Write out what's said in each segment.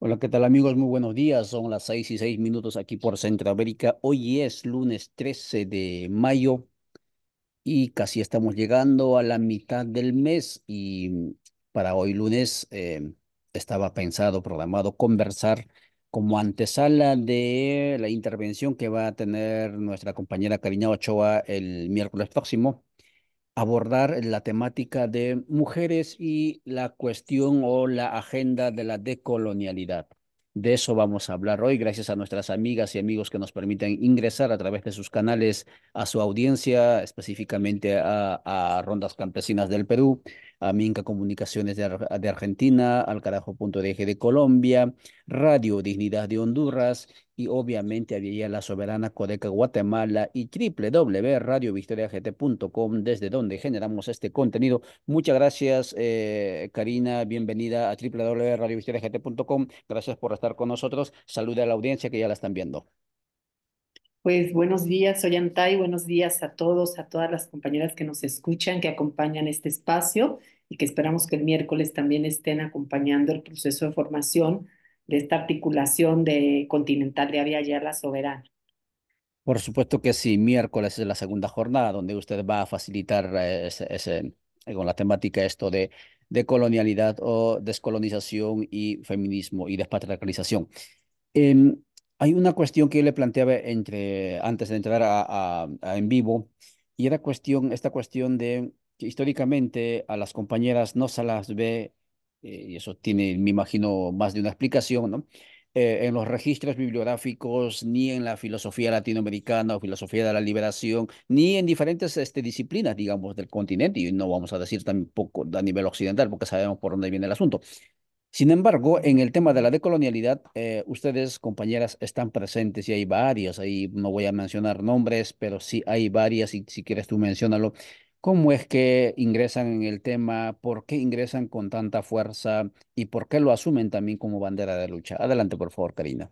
Hola, ¿qué tal amigos? Muy buenos días. Son las seis y seis minutos aquí por Centroamérica. Hoy es lunes 13 de mayo y casi estamos llegando a la mitad del mes y para hoy lunes eh, estaba pensado, programado conversar como antesala de la intervención que va a tener nuestra compañera Cariña Ochoa el miércoles próximo abordar eh, la temática de mujeres y la cuestión o la agenda de la decolonialidad. De eso vamos a hablar hoy, gracias a nuestras amigas y amigos que nos permiten ingresar a través de sus canales a su audiencia, específicamente a, Rondas Campesinas del Perú, a Comunicaciones de, Argentina, al de Colombia, Radio Dignidad de Honduras y obviamente había la soberana Codeca Guatemala y www.radiovistoriagt.com desde donde generamos este contenido. Muchas gracias, eh, Karina, bienvenida a www.radiovistoriagt.com. Gracias por estar con nosotros. Salude a la audiencia que ya la están viendo. Pues buenos días, soy Antay, buenos días a todos, a todas las compañeras que nos escuchan, que acompañan este espacio y que esperamos que el miércoles también estén acompañando el proceso de formación de esta articulación de Continental de Avia la Soberana. Por supuesto que sí, miércoles es la segunda jornada donde usted va a facilitar eh, ese, eh, con la temática esto de, de colonialidad o descolonización y feminismo y despatriarcalización. Em, hay una cuestión que yo le planteaba entre, antes de entrar a, en vivo, y era cuestión, esta cuestión de que históricamente a las compañeras no se las ve, eh, y eso tiene, me imagino, más de una explicación, ¿no? Eh, en los registros bibliográficos, ni en la filosofía latinoamericana o filosofía de la liberación, ni en diferentes este, disciplinas, digamos, del continente, y no vamos a decir tampoco a nivel occidental, porque sabemos por dónde viene el asunto. Sin embargo, en el tema de la decolonialidad, eh, ustedes, compañeras, están presentes y hay varias, ahí no voy a mencionar nombres, pero sí hay varias y si quieres tú menciónalo. ¿Cómo es que ingresan en el tema? ¿Por qué ingresan con tanta fuerza? ¿Y por qué lo asumen también como bandera de lucha? Adelante, por favor, Karina.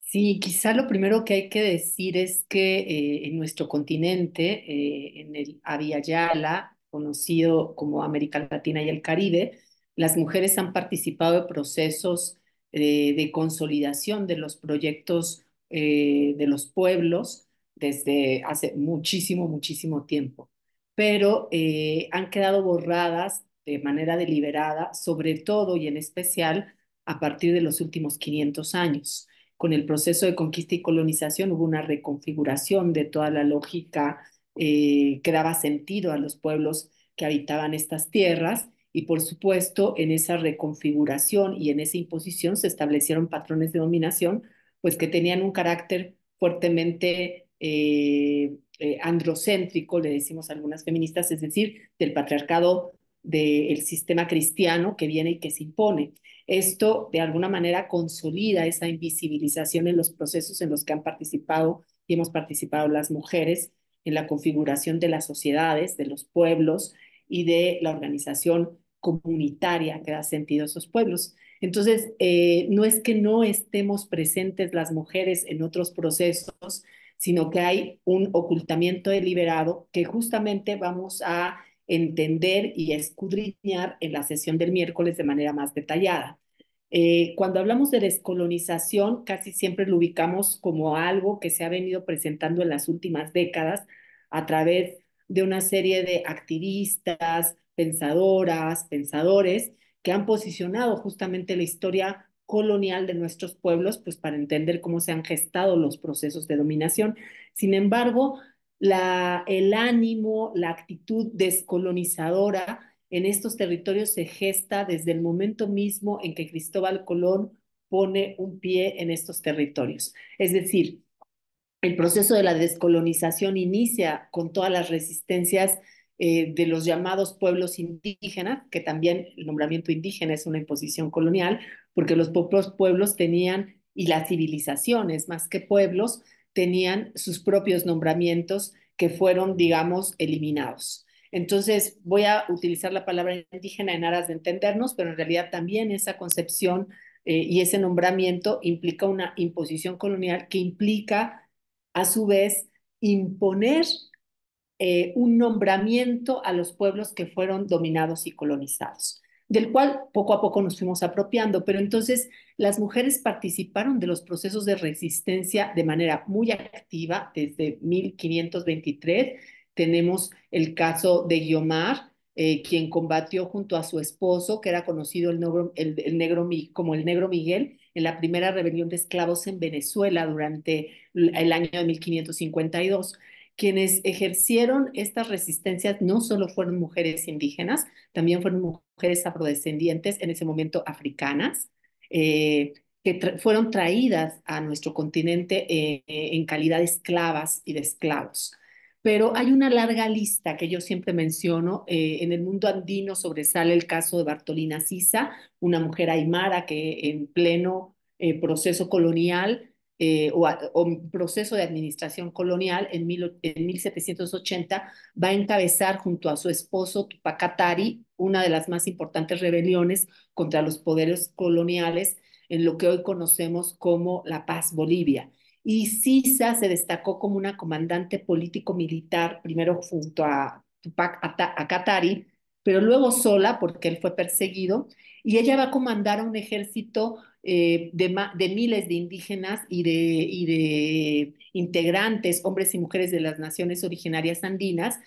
Sí, quizá lo primero que hay que decir es que eh, en nuestro continente, eh, en el Aviala, conocido como América Latina y el Caribe, las mujeres han participado en procesos eh, de consolidación de los proyectos eh, de los pueblos desde hace muchísimo, muchísimo tiempo, pero eh, han quedado borradas de manera deliberada, sobre todo y en especial a partir de los últimos 500 años. Con el proceso de conquista y colonización hubo una reconfiguración de toda la lógica que daba sentido a los pueblos que habitaban estas tierras y por supuesto, en esa reconfiguración y en esa imposición se establecieron patrones de dominación, pues que tenían un carácter fuertemente eh, eh, androcéntrico, le decimos algunas feministas, es decir, del patriarcado del sistema cristiano que viene y que se impone. Esto de alguna manera consolida esa invisibilización en los procesos en los que han participado y hemos participado las mujeres en la configuración de las sociedades, de los pueblos y de la organización comunitaria que da sentido a esos pueblos. Entonces, eh, no es que no estemos presentes las mujeres en otros procesos, sino que hay un ocultamiento deliberado que justamente vamos a entender y escudriñar en la sesión del miércoles de manera más detallada. Eh, cuando hablamos de descolonización, casi siempre lo ubicamos como algo que se ha venido presentando en las últimas décadas a través de una serie de activistas, pensadoras, pensadores que han posicionado justamente la historia colonial de nuestros pueblos, pues para entender cómo se han gestado los procesos de dominación. Sin embargo, el ánimo, la actitud descolonizadora en estos territorios se gesta desde el momento mismo en que Cristóbal Colón pone un pie en estos territorios. Es decir, el proceso de la descolonización inicia con todas las resistencias eh, de los llamados pueblos indígenas, que también el nombramiento indígena es una imposición colonial, porque los pueblos tenían, y las civilizaciones más que pueblos, tenían sus propios nombramientos que fueron, digamos, eliminados. Entonces, voy a utilizar la palabra indígena en aras de entendernos, pero en realidad también esa concepción eh, y ese nombramiento implica una imposición colonial que implica a su vez, imponer eh, un nombramiento a los pueblos que fueron dominados y colonizados, del cual poco a poco nos fuimos apropiando, pero entonces las mujeres participaron de los procesos de resistencia de manera muy activa desde 1523. Tenemos el caso de Guiomar, eh, quien combatió junto a su esposo, que era conocido negro, como el negro Miguel, en la primera rebelión de esclavos en Venezuela durante el año de 1552. Quienes ejercieron estas resistencias no solo fueron mujeres indígenas, también fueron mujeres afrodescendientes, en ese momento africanas, eh, que fueron traídas a nuestro continente eh, en calidad de esclavas y de esclavos pero hay una larga lista que yo siempre menciono. Eh, en el mundo andino sobresale el caso de Bartolina Sisa, una mujer aymara que en pleno eh, proceso colonial eh, o, proceso de administración colonial en, en 1780 va a encabezar junto a su esposo Tupac Atari una de las más importantes rebeliones contra los poderes coloniales en lo que hoy conocemos como la Paz Bolivia y Sisa se destacó como una comandante político-militar, primero junto a Tupac Katari, pero luego sola porque él fue perseguido, y ella va a comandar un ejército eh, de, miles de indígenas y de, y de integrantes, hombres y mujeres de las naciones originarias andinas,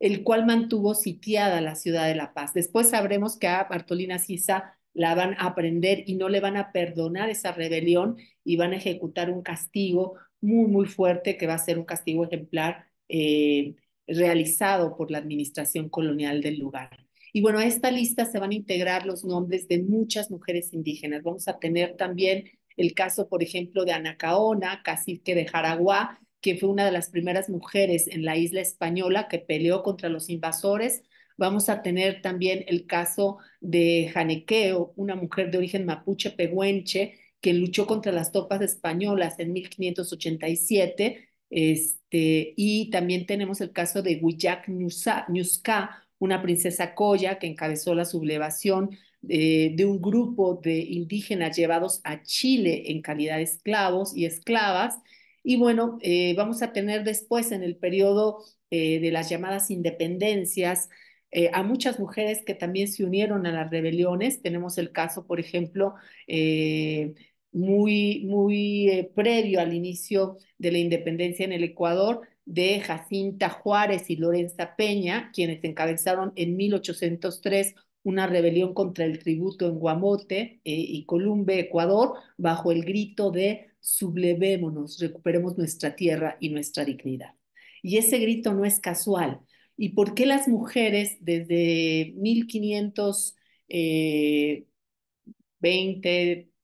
el cual mantuvo sitiada la ciudad de La Paz. Después sabremos que a Bartolina Sisa la van a aprender y no le van a perdonar esa rebelión y van a ejecutar un castigo muy, muy fuerte que va a ser un castigo ejemplar eh, realizado por la administración colonial del lugar. Y bueno, a esta lista se van a integrar los nombres de muchas mujeres indígenas. Vamos a tener también el caso, por ejemplo, de Anacaona, cacique de Jaraguá, que fue una de las primeras mujeres en la isla española que peleó contra los invasores Vamos a tener también el caso de Janequeo, una mujer de origen mapuche pehuenche que luchó contra las tropas españolas en 1587. Este, y también tenemos el caso de Huillac nusca una princesa Coya que encabezó la sublevación eh, de, un grupo de indígenas llevados a Chile en calidad de esclavos y esclavas. Y bueno, eh, vamos a tener después en el periodo eh, de las llamadas independencias eh, a muchas mujeres que también se unieron a las rebeliones. Tenemos el caso, por ejemplo, eh, muy, muy eh, previo al inicio de la independencia en el Ecuador, de Jacinta Juárez y Lorenza Peña, quienes encabezaron en 1803 una rebelión contra el tributo en Guamote y Columbe, Ecuador, bajo el grito de sublevémonos, recuperemos nuestra tierra y nuestra dignidad. Y ese grito no es casual, y por qué las mujeres desde 1520,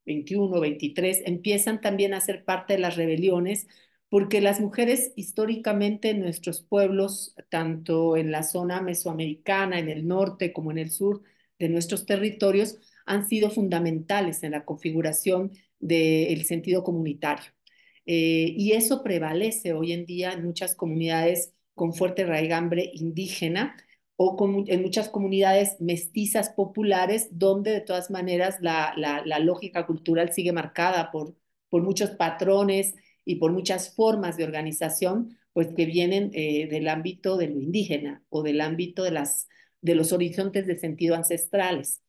21, 23 empiezan también a ser parte de las rebeliones, porque las mujeres históricamente en nuestros pueblos, tanto en la zona mesoamericana, en el norte como en el sur de nuestros territorios, han sido fundamentales en la configuración del sentido comunitario. Eh, y eso prevalece hoy en día en muchas comunidades con fuerte raigambre indígena o en muchas comunidades mestizas populares, donde de todas maneras la, lógica cultural sigue marcada por, por muchos patrones y por muchas formas de organización, pues que vienen eh, del ámbito de lo indígena o del ámbito de, las, de los horizontes de sentido ancestrales.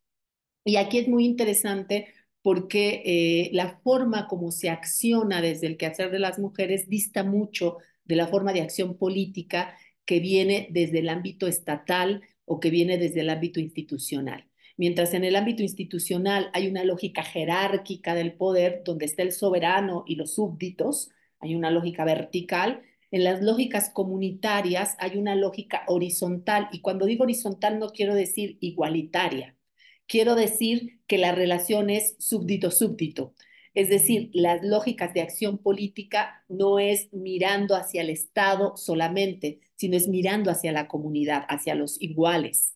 Y aquí es muy interesante porque eh, la forma como se acciona desde el quehacer de las mujeres dista mucho de la forma de acción política que viene desde el ámbito estatal o que viene desde el ámbito institucional. Mientras en el ámbito institucional hay una lógica jerárquica del poder, donde está el soberano y los súbditos, hay una lógica vertical, en las lógicas comunitarias hay una lógica horizontal, y cuando digo horizontal no quiero decir igualitaria, quiero decir que la relación es súbdito-súbdito, es decir, las lógicas de acción política no es mirando hacia el Estado solamente, sino es mirando hacia la comunidad, hacia los iguales.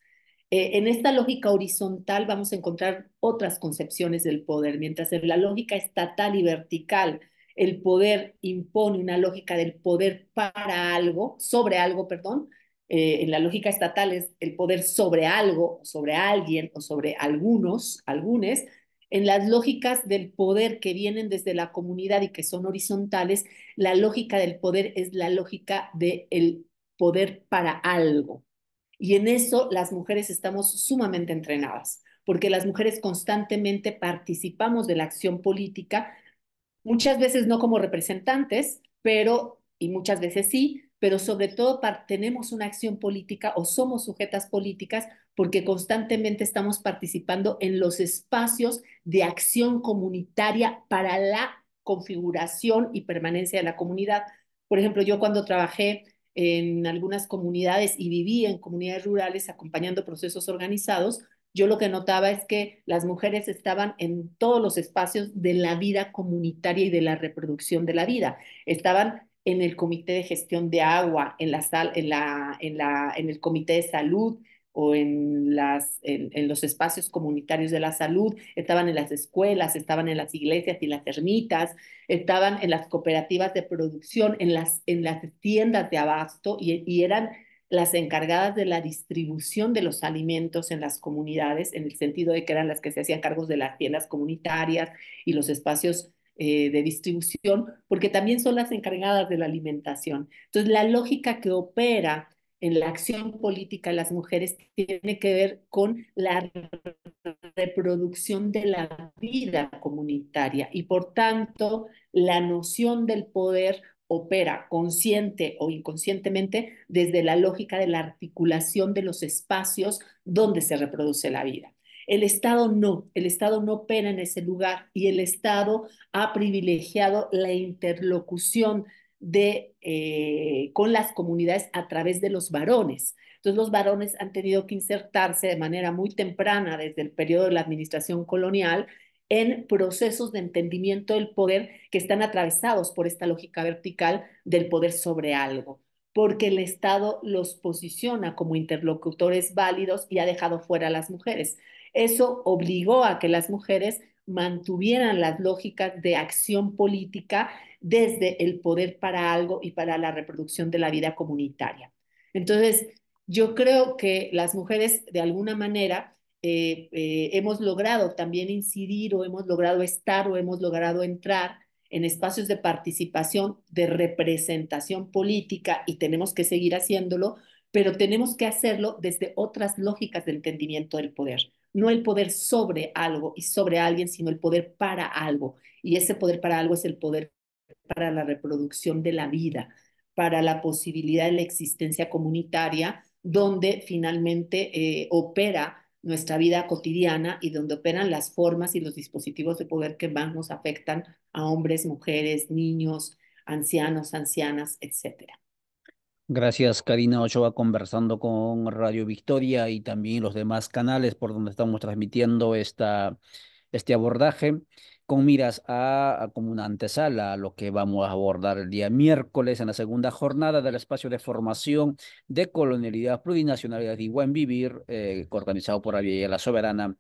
Eh, en esta lógica horizontal vamos a encontrar otras concepciones del poder, mientras en la lógica estatal y vertical el poder impone una lógica del poder para algo, sobre algo, perdón. Eh, en la lógica estatal es el poder sobre algo, sobre alguien o sobre algunos, algunos en las lógicas del poder que vienen desde la comunidad y que son horizontales, la lógica del poder es la lógica del poder para algo. Y en eso las mujeres estamos sumamente entrenadas, porque las mujeres constantemente participamos de la acción política, muchas veces no como representantes, pero, y muchas veces sí, pero sobre todo tenemos una acción política o somos sujetas políticas porque constantemente estamos participando en los espacios de acción comunitaria para la configuración y permanencia de la comunidad. Por ejemplo, yo cuando trabajé en algunas comunidades y viví en comunidades rurales acompañando procesos organizados, yo lo que notaba es que las mujeres estaban en todos los espacios de la vida comunitaria y de la reproducción de la vida. Estaban en el comité de gestión de agua, en en el comité de salud, o en, las, en, los espacios comunitarios de la salud, estaban en las escuelas, estaban en las iglesias y las ermitas, estaban en las cooperativas de producción, en las, en las tiendas de abasto y, eran las encargadas de la distribución de los alimentos en las comunidades, en el sentido de que eran las que se hacían cargos de las tiendas comunitarias y los espacios eh, de distribución, porque también son las encargadas de la alimentación. Entonces, la lógica que opera en la acción política las mujeres tiene que ver con la reproducción de la vida comunitaria y por tanto la noción del poder opera consciente o inconscientemente desde la lógica de la articulación de los espacios donde se reproduce la vida. El Estado no, el Estado no opera en ese lugar y el Estado ha privilegiado la interlocución de, eh, con las comunidades a través de los varones. Entonces los varones han tenido que insertarse de manera muy temprana desde el periodo de la administración colonial en procesos de entendimiento del poder que están atravesados por esta lógica vertical del poder sobre algo, porque el Estado los posiciona como interlocutores válidos y ha dejado fuera a las mujeres. Eso obligó a que las mujeres mantuvieran las lógicas de acción política desde el poder para algo y para la reproducción de la vida comunitaria. Entonces, yo creo que las mujeres, de alguna manera, eh, eh, hemos logrado también incidir o hemos logrado estar o hemos logrado entrar en espacios de participación, de representación política y tenemos que seguir haciéndolo, pero tenemos que hacerlo desde otras lógicas de entendimiento del poder no el poder sobre algo y sobre alguien, sino el poder para algo. Y ese poder para algo es el poder para la reproducción de la vida, para la posibilidad de la existencia comunitaria, donde finalmente eh, opera nuestra vida cotidiana y donde operan las formas y los dispositivos de poder que más nos afectan a hombres, mujeres, niños, ancianos, ancianas, etcétera. Gracias, Karina Ochoa, conversando con Radio Victoria y también los demás canales por donde estamos transmitiendo esta, este abordaje, con miras a, como una antesala a lo que vamos a abordar el día miércoles en la segunda jornada del espacio de formación de colonialidad, plurinacionalidad y buen vivir, eh, organizado por la Soberana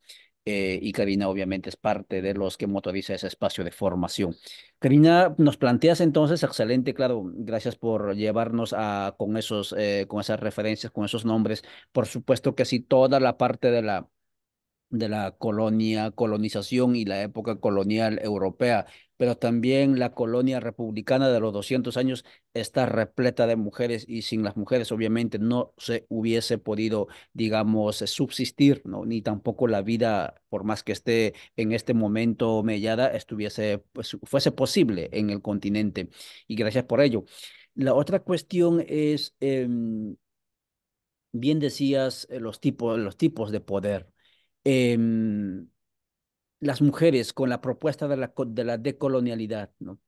eh, y Karina obviamente es parte de los que motoriza ese espacio de formación. Karina, nos planteas entonces, excelente, claro, gracias por llevarnos a, con, esos, eh, con esas referencias, con esos nombres. Por supuesto que sí, toda la parte de la de la colonia, colonización y la época colonial europea, pero también la colonia republicana de los 200 años está repleta de mujeres y sin las mujeres obviamente no se hubiese podido, digamos, subsistir, ¿no? ni tampoco la vida, por más que esté en este momento mellada, estuviese, pues, fuese posible en el continente. Y gracias por ello. La otra cuestión es, em, bien decías, eh, los los tipos de poder. Em, las mujeres con la propuesta de la, de la decolonialidad, ¿no?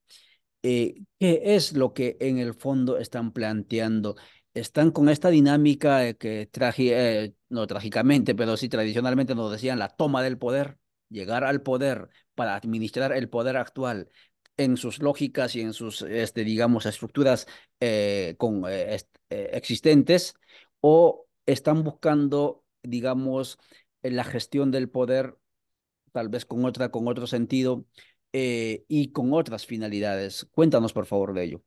Eh, ¿Qué es lo que en el fondo están planteando? Están con esta dinámica que eh, no trágicamente, pero sí tradicionalmente nos decían la toma del poder, llegar al poder para administrar el poder actual en sus lógicas y en sus, este, digamos, estructuras eh, con, existentes, o están buscando, digamos, en la gestión del poder, tal vez con otra, con otro sentido eh, y con otras finalidades. Cuéntanos, por favor, de ello.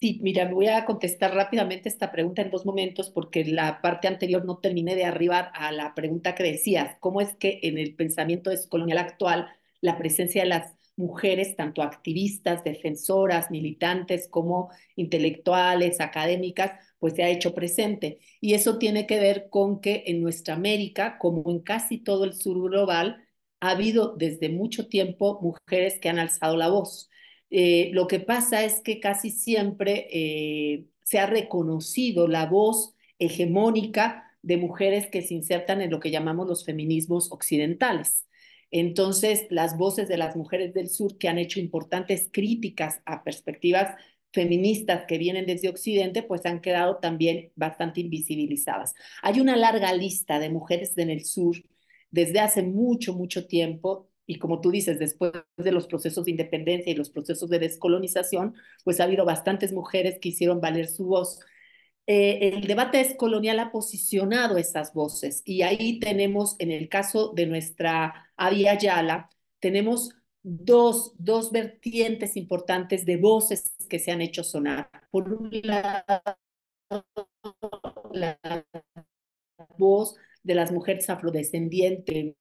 Sí, mira, voy a contestar rápidamente esta pregunta en dos momentos porque la parte anterior no terminé de arribar a la pregunta que decías, ¿cómo es que en el pensamiento descolonial actual la presencia de las mujeres, tanto activistas, defensoras, militantes como intelectuales, académicas, pues se ha hecho presente. Y eso tiene que ver con que en nuestra América, como en casi todo el sur global, ha habido desde mucho tiempo mujeres que han alzado la voz. Eh, lo que pasa es que casi siempre eh, se ha reconocido la voz hegemónica de mujeres que se insertan en lo que llamamos los feminismos occidentales. Entonces, las voces de las mujeres del sur que han hecho importantes críticas a perspectivas feministas que vienen desde Occidente, pues han quedado también bastante invisibilizadas. Hay una larga lista de mujeres en el sur desde hace mucho, mucho tiempo, y como tú dices, después de los procesos de independencia y los procesos de descolonización, pues ha habido bastantes mujeres que hicieron valer su voz. Eh, el debate descolonial ha posicionado esas voces y ahí tenemos, en el caso de nuestra Avi Ayala, tenemos dos, dos vertientes importantes de voces que se han hecho sonar. Por un lado, la voz de las mujeres afrodescendientes,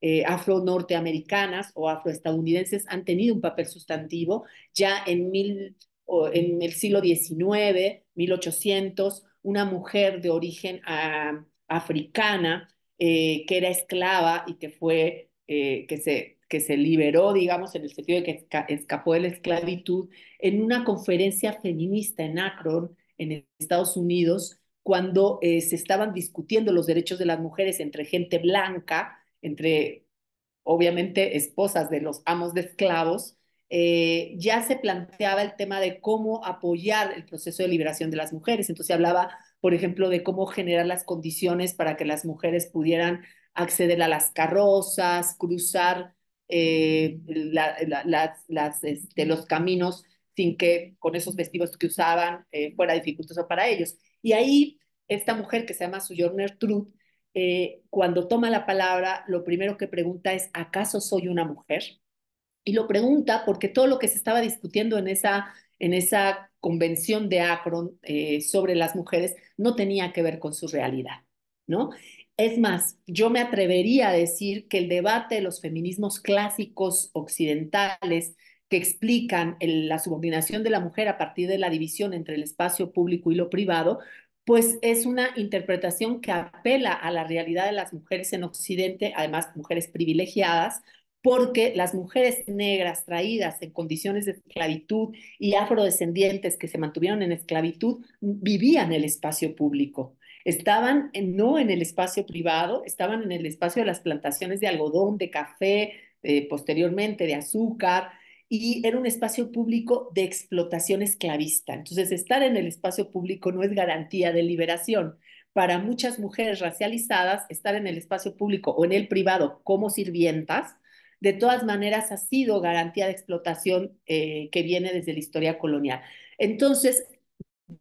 eh, afro-norteamericanas o afroestadounidenses han tenido un papel sustantivo ya en, mil, en el siglo XIX, 1800, una mujer de origen ah, africana eh, que era esclava y que fue eh, que, se, que se liberó, digamos, en el sentido de que escapó de la esclavitud, en una conferencia feminista en Akron, en Estados Unidos, cuando eh, se estaban discutiendo los derechos de las mujeres entre gente blanca, entre obviamente esposas de los amos de esclavos, eh, ya se planteaba el tema de cómo apoyar el proceso de liberación de las mujeres. Entonces se hablaba, por ejemplo, de cómo generar las condiciones para que las mujeres pudieran acceder a las carrozas, cruzar eh, las, las, este, los caminos sin que con esos vestidos que usaban eh, fuera dificultoso para ellos. Y ahí esta mujer que se llama Sujourner Truth, eh, cuando toma la palabra, lo primero que pregunta es, ¿acaso soy una mujer? Y lo pregunta porque todo lo que se estaba discutiendo en esa, en esa convención de Akron sobre las mujeres no tenía que ver con su realidad, ¿no? Es más, yo me atrevería a decir que el debate de los feminismos clásicos occidentales que explican la subordinación de la mujer a partir de la división entre el espacio público y lo privado, pues es una interpretación que apela a la realidad de las mujeres en Occidente, además mujeres privilegiadas, porque las mujeres negras traídas en condiciones de esclavitud y afrodescendientes que se mantuvieron en esclavitud vivían el espacio público. Estaban no en el espacio privado, estaban en el espacio de las plantaciones de algodón, de café, eh, posteriormente de azúcar, y era un espacio público de explotación esclavista. Entonces, estar en el espacio público no es garantía de liberación. Para muchas mujeres racializadas, estar en el espacio público o en el privado como sirvientas, de todas maneras ha sido garantía de explotación eh, que viene desde la historia colonial. Entonces,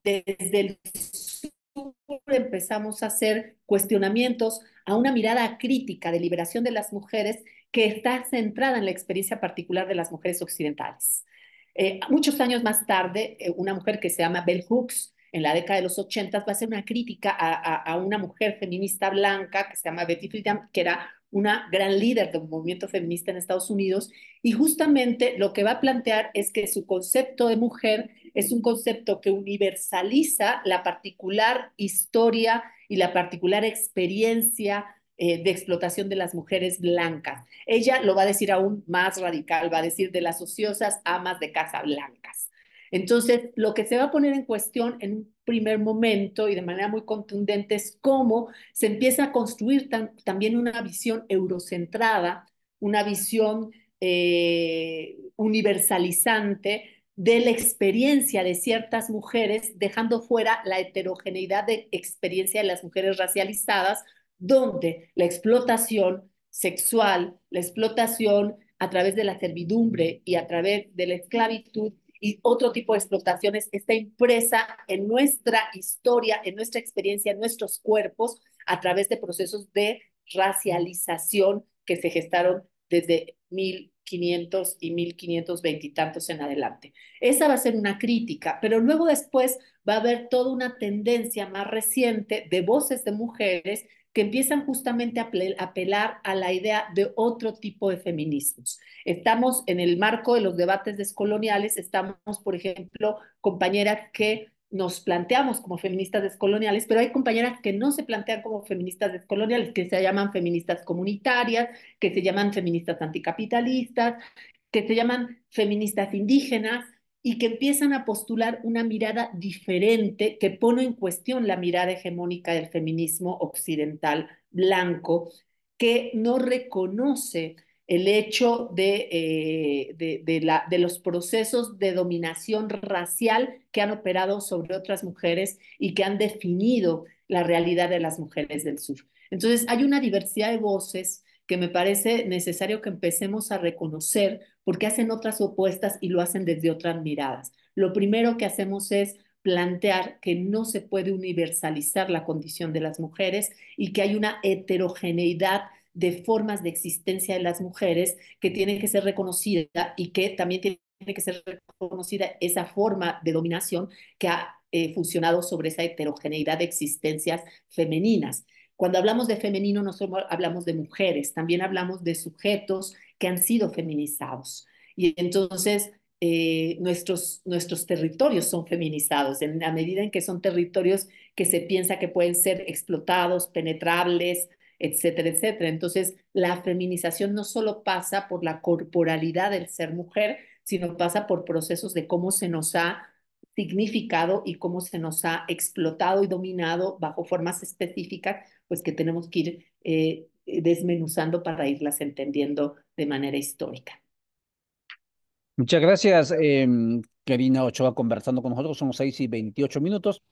desde el empezamos a hacer cuestionamientos a una mirada crítica de liberación de las mujeres que está centrada en la experiencia particular de las mujeres occidentales. Eh, muchos años más tarde, eh, una mujer que se llama Bell Hooks, en la década de los 80, va a hacer una crítica a, a una mujer feminista blanca que se llama Betty Friedan, que era una gran líder del movimiento feminista en Estados Unidos, y justamente lo que va a plantear es que su concepto de mujer es un concepto que universaliza la particular historia y la particular experiencia eh, de explotación de las mujeres blancas. Ella lo va a decir aún más radical, va a decir de las ociosas amas de casa blancas. Entonces, lo que se va a poner en cuestión en un primer momento y de manera muy contundente es cómo se empieza a construir también una visión eurocentrada, una visión eh, universalizante de la experiencia de ciertas mujeres, dejando fuera la heterogeneidad de experiencia de las mujeres racializadas, donde la explotación sexual, la explotación a través de la servidumbre y a través de la esclavitud y otro tipo de explotaciones está impresa en nuestra historia, en nuestra experiencia, en nuestros cuerpos, a través de procesos de racialización que se gestaron desde 1500 y 1520 y tantos en adelante. Esa va a ser una crítica, pero luego después va a haber toda una tendencia más reciente de voces de mujeres que empiezan justamente a apelar a la idea de otro tipo de feminismos. Estamos en el marco de los debates descoloniales, estamos, por ejemplo, compañeras que nos planteamos como feministas descoloniales, pero hay compañeras que no se plantean como feministas descoloniales, que se llaman feministas comunitarias, que se llaman feministas anticapitalistas, que se llaman feministas indígenas, y que empiezan a postular una mirada diferente que pone en cuestión la mirada hegemónica del feminismo occidental blanco, que no reconoce el hecho de, eh, de, de, los procesos de dominación racial que han operado sobre otras mujeres y que han definido la realidad de las mujeres del sur. Entonces, hay una diversidad de voces que me parece necesario que empecemos a reconocer porque hacen otras opuestas y lo hacen desde otras miradas. Lo primero que hacemos es plantear que no se puede universalizar la condición de las mujeres y que hay una heterogeneidad de formas de existencia de las mujeres que tienen que ser reconocida y que también tiene que ser reconocida esa forma de dominación que ha eh, funcionado sobre esa heterogeneidad de existencias femeninas. Cuando hablamos de femenino, no solo hablamos de mujeres, también hablamos de sujetos que han sido feminizados. Y entonces eh, nuestros, nuestros territorios son feminizados en la medida en que son territorios que se piensa que pueden ser explotados, penetrables, etcétera, etcétera. Entonces, la feminización no solo pasa por la corporalidad del ser mujer, sino pasa por procesos de cómo se nos ha significado y cómo se nos ha explotado y dominado bajo formas específicas, pues que tenemos que ir eh, eh, desmenuzando para irlas entendiendo de manera histórica. Muchas gracias, em, Karina Ochoa, conversando con nosotros. Son 6 y 28 minutos.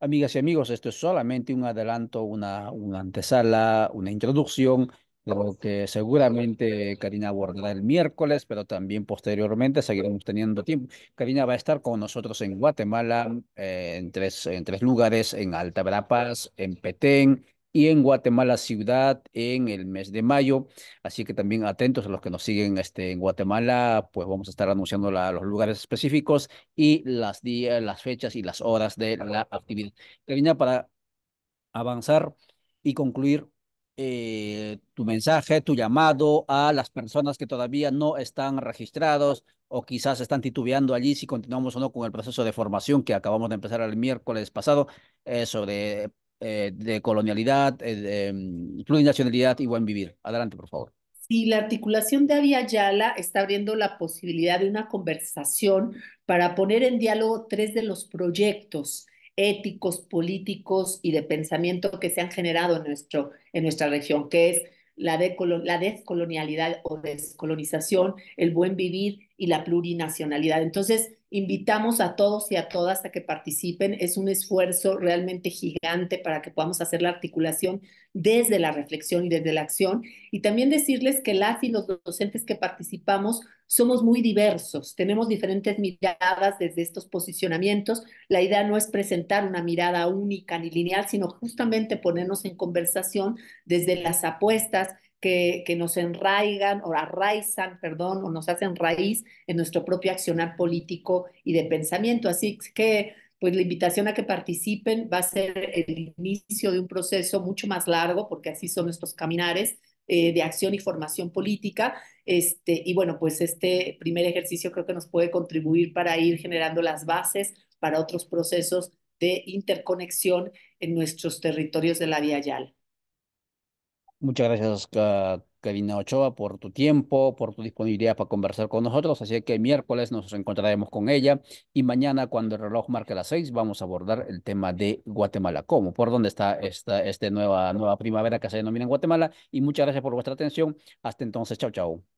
Amigas y amigos, esto es solamente un adelanto, una, una antesala, una introducción, lo que seguramente Karina abordará el miércoles, pero también posteriormente seguiremos teniendo tiempo. Karina va a estar con nosotros en Guatemala, eh, en, tres, en tres lugares, en Alta Verapaz, en Petén, y en Guatemala Ciudad en el mes de mayo. Así que también atentos a los que nos siguen este, en Guatemala, pues vamos a estar anunciando los lugares específicos y las, días, las fechas y las horas de la actividad. venía para avanzar y concluir eh, tu mensaje, tu llamado a las personas que todavía no están registrados o quizás están titubeando allí si continuamos o no con el proceso de formación que acabamos de empezar el miércoles pasado eh, sobre eh, de colonialidad, eh, mm, plurinacionalidad y buen vivir. Adelante, por favor. Sí, la articulación de Yala está abriendo la posibilidad de una conversación para poner en diálogo tres de los proyectos éticos, políticos y de pensamiento que se han generado en, nuestro, en nuestra región, que es la, de, la descolonialidad o descolonización, el buen vivir y la plurinacionalidad. Entonces, Invitamos a todos y a todas a que participen. Es un esfuerzo realmente gigante para que podamos hacer la articulación desde la reflexión y desde la acción. Y también decirles que las y los docentes que participamos somos muy diversos, tenemos diferentes miradas desde estos posicionamientos. La idea no es presentar una mirada única ni lineal, sino justamente ponernos en conversación desde las apuestas, que, nos enraigan o arraizan, perdón, o nos hacen raíz en nuestro propio accionar político y de pensamiento. Así que, pues la invitación a que participen va a ser el inicio de un proceso mucho más largo, porque así son nuestros caminares, eh, de acción y formación política. Este, y bueno, pues este primer ejercicio creo que nos puede contribuir para ir generando las bases para otros procesos de interconexión en nuestros territorios de la Vía Muchas gracias, Karina Ochoa, por tu tiempo, por tu disponibilidad para conversar con nosotros. Así que miércoles nos encontraremos con ella y mañana, cuando el reloj marque las seis, vamos a abordar el tema de Guatemala. ¿Cómo? ¿Por dónde está esta, nueva, nueva primavera que se denomina en Guatemala? Y muchas gracias por vuestra atención. Hasta entonces, chao, chao.